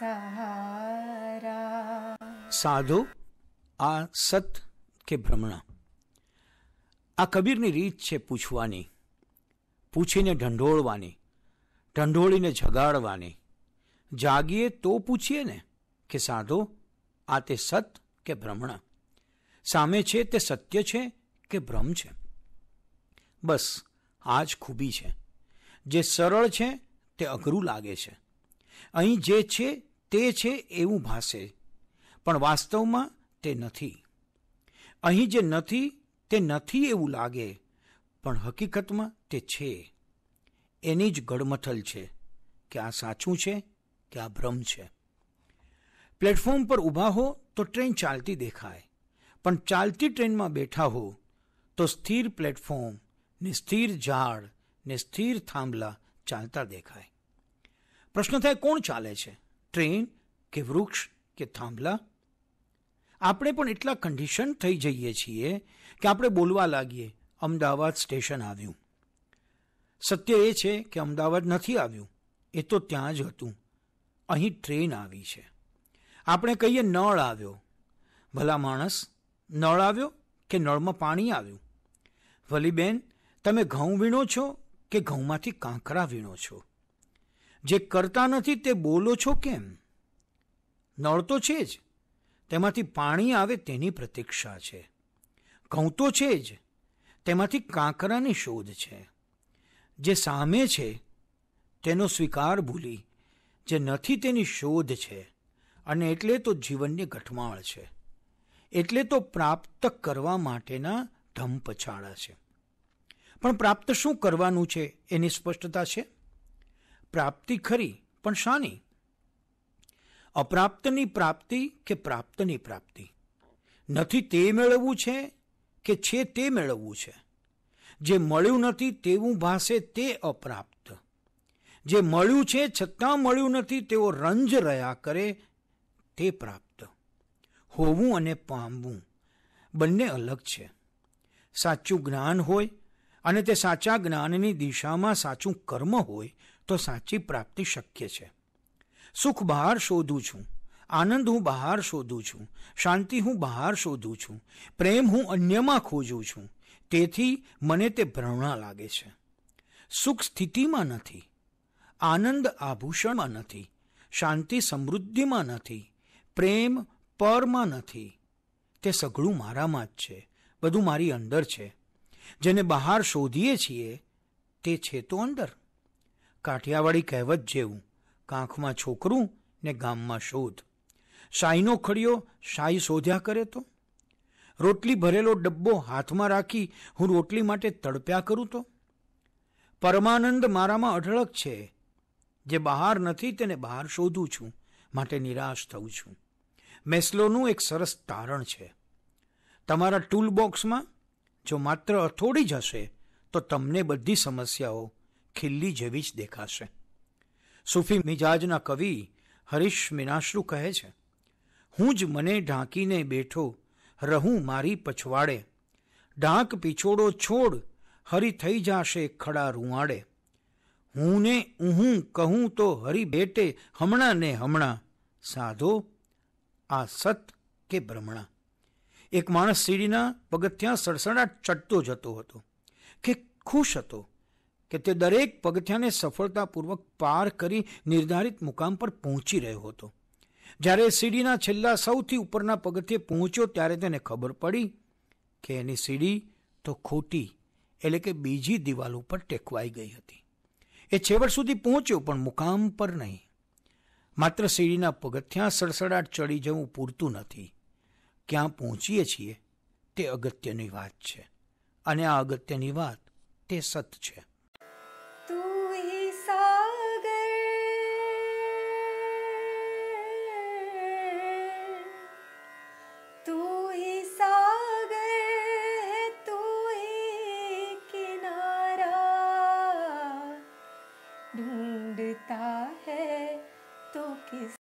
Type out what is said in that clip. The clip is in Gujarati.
સહારા સાધુ આ સત કે ભ્રમણા આ કબીરની રીત છે પૂછવાની પૂછીને ઢંઢોળવાની ઢંઢોળીને જગાડવાની જાગીએ તો પૂછીએ ને કે સાધુ આ તે સત કે ભ્રમણા સામે છે તે સત્ય છે કે ભ્રમ છે બસ આ જ ખૂબી છે જે સરળ છે તે અઘરું લાગે છે અહીં જે છે તે છે એવું ભાસે પણ વાસ્તવમાં તે નથી અહીં જે નથી તે નથી એવું લાગે પણ હકીકતમાં તે છે એની જ ગડમથલ છે કે આ સાચું છે કે આ ભ્રમ છે પ્લેટફોર્મ પર ઊભા હો તો ટ્રેન ચાલતી દેખાય પણ ચાલતી ટ્રેનમાં બેઠા હો તો સ્થિર પ્લેટફોર્મ ને સ્થિર ઝાડ ને સ્થિર થાંભલા ચાલતા દેખાય પ્રશ્ન થાય કોણ ચાલે છે ટ્રેન કે વૃક્ષ કે થાંભલા આપણે પણ એટલા કન્ડિશન થઈ જઈએ છીએ કે આપણે બોલવા લાગીએ અમદાવાદ સ્ટેશન આવ્યું સત્ય એ છે કે અમદાવાદ નથી આવ્યું એ તો ત્યાં જ હતું અહીં ટ્રેન આવી છે આપણે કહીએ નળ આવ્યો ભલા માણસ નળ આવ્યો કે નળમાં પાણી આવ્યું ભલી બેન તમે ઘઉં વીણો છો કે ઘઉંમાંથી કાંકરા વીણો છો જે કરતા નથી તે બોલો છો કેમ નળ તો છે જ તેમાંથી પાણી આવે તેની પ્રતીક્ષા છે ઘઉં તો છે જ તેમાંથી કાંકરાની શોધ છે જે સામે છે તેનો સ્વીકાર ભૂલી જે નથી તેની શોધ છે અને એટલે તો જીવનની ઘટમાળ છે એટલે તો પ્રાપ્ત કરવા માટેના ધમ પછાડા છે પણ પ્રાપ્ત શું કરવાનું છે એની સ્પષ્ટતા છે પ્રાપ્તિ ખરી પણ શાની અપ્રાપ્તની પ્રાપ્તિ કે પ્રાપ્તની પ્રાપ્તિ નથી તે મેળવવું છે કે છે તે મેળવવું છે જે મળ્યું નથી તેવું ભાષે તે અપ્રાપ્ત જે મળ્યું છે છતાં મળ્યું નથી તેઓ રંજ રહ્યા કરે તે પ્રાપ્ત હોવું અને પામવું બંને અલગ છે સાચું જ્ઞાન હોય અને તે સાચા જ્ઞાનની દિશામાં સાચું કર્મ હોય તો સાચી પ્રાપ્તિ શક્ય છે સુખ બહાર શોધું છું આનંદ હું બહાર શોધું છું શાંતિ હું બહાર શોધું છું પ્રેમ હું અન્યમાં ખોજું છું તેથી મને તે ભ્રમણા લાગે છે સુખ સ્થિતિમાં નથી આનંદ આભૂષણમાં નથી શાંતિ સમૃદ્ધિમાં નથી પ્રેમ પરમાં નથી તે સઘળું મારામાં જ છે બધું મારી અંદર છે જેને બહાર શોધીએ છીએ તે છે તો અંદર કાઠિયાવાડી કહેવત જેવું કાંખમાં છોકરું ને ગામમાં શોધ સાઈનો ખડિયો સાઈ શોધ્યા કરે તો રોટલી ભરેલો ડબ્બો હાથમાં રાખી હું રોટલી માટે તડપ્યા કરું તો પરમાનંદ મારામાં અઢળક છે જે બહાર નથી તેને બહાર શોધું છું માટે નિરાશ થઉં છું મેસ્લોનું એક સરસ તારણ છે તમારા ટૂલ બોક્સમાં જો માત્ર અથોડી જ હશે તો તમને બધી સમસ્યાઓ ખિલ્લી જેવી જ દેખાશે સૂફી મિજાજના કવિ હરીશ મિનાશ્રુ કહે છે હું જ મને ઢાંકીને બેઠો રહું મારી પછવાડે ઢાંક પીછોડો છોડ હરી થઈ જાશે ખડા રૂવાડે હું ને હું કહું તો હરી બેટે હમણાં ને હમણાં સાધો આ સત કે ભ્રમણા એક માણસ સીડીના પગથિયાં સડસડાટ ચટતો જતો હતો કે ખુશ હતો કે તે દરેક પગથિયાને સફળતાપૂર્વક પાર કરી નિર્ધારિત મુકામ પર પહોંચી રહ્યો હતો જ્યારે સીડીના છેલ્લા સૌથી ઉપરના પગથિયે પહોંચ્યો ત્યારે તેને ખબર પડી કે એની સીડી તો ખોટી એટલે કે બીજી દિવાલ ઉપર ટેકવાઈ ગઈ હતી એ છેવટ સુધી પહોંચ્યો પણ મુકામ પર નહીં માત્ર સીડીના પગથિયા સડસડાટ ચડી જવું પૂરતું નથી ક્યાં પહોંચીએ છીએ તે અગત્યની વાત છે અને આ અગત્યની વાત તે સત છે